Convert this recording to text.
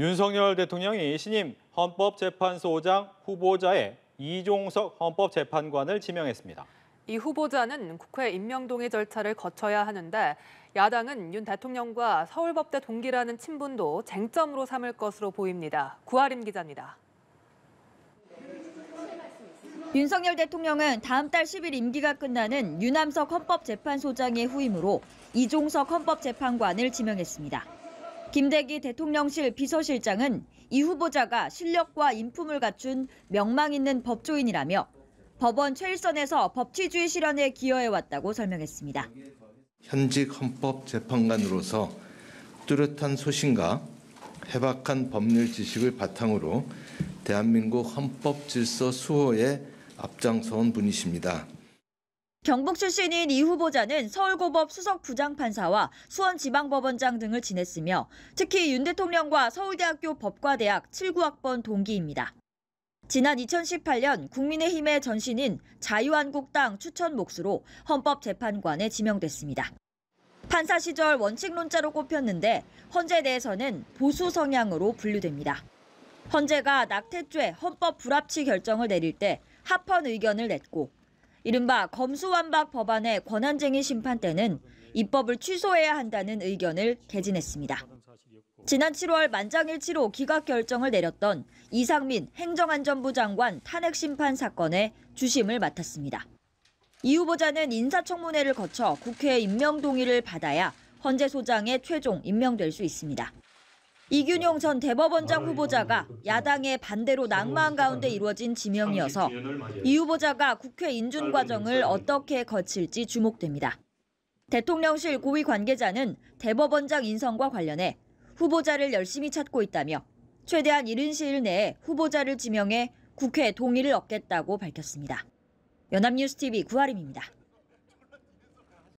윤석열 대통령이 신임 헌법재판소장 후보자의 이종석 헌법재판관을 지명했습니다. 이 후보자는 국회 임명동의 절차를 거쳐야 하는데 야당은 윤 대통령과 서울법대 동기라는 친분도 쟁점으로 삼을 것으로 보입니다. 구하림 기자입니다. 윤석열 대통령은 다음 달 10일 임기가 끝나는 윤남석 헌법재판소장의 후임으로 이종석 헌법재판관을 지명했습니다. 김대기 대통령실 비서실장은 이 후보자가 실력과 인품을 갖춘 명망 있는 법조인이라며 법원 최일선에서 법치주의 실현에 기여해왔다고 설명했습니다. 현직 헌법재판관으로서 뚜렷한 소신과 해박한 법률 지식을 바탕으로 대한민국 헌법 질서 수호에 앞장서온 분이십니다. 경북 출신인 이 후보자는 서울고법 수석 부장판사와 수원지방법원장 등을 지냈으며 특히 윤 대통령과 서울대학교 법과대학 7 9학번 동기입니다. 지난 2018년 국민의힘의 전신인 자유한국당 추천 목수로 헌법재판관에 지명됐습니다. 판사 시절 원칙론자로 꼽혔는데 헌재 내에서는 보수 성향으로 분류됩니다. 헌재가 낙태죄 헌법 불합치 결정을 내릴 때 합헌 의견을 냈고 이른바 검수완박 법안의 권한쟁의 심판 때는 입법을 취소해야 한다는 의견을 개진했습니다. 지난 7월 만장일치로 기각 결정을 내렸던 이상민 행정안전부 장관 탄핵 심판 사건의 주심을 맡았습니다. 이 후보자는 인사청문회를 거쳐 국회 임명 동의를 받아야 헌재 소장에 최종 임명될 수 있습니다. 이균용 전 대법원장 후보자가 야당의 반대로 낙마한 가운데 이루어진 지명이어서 이 후보자가 국회 인준 과정을 어떻게 거칠지 주목됩니다. 대통령실 고위 관계자는 대법원장 인선과 관련해 후보자를 열심히 찾고 있다며 최대한 이른 시일 내에 후보자를 지명해 국회 동의를 얻겠다고 밝혔습니다. 연합뉴스TV 구하림입니다.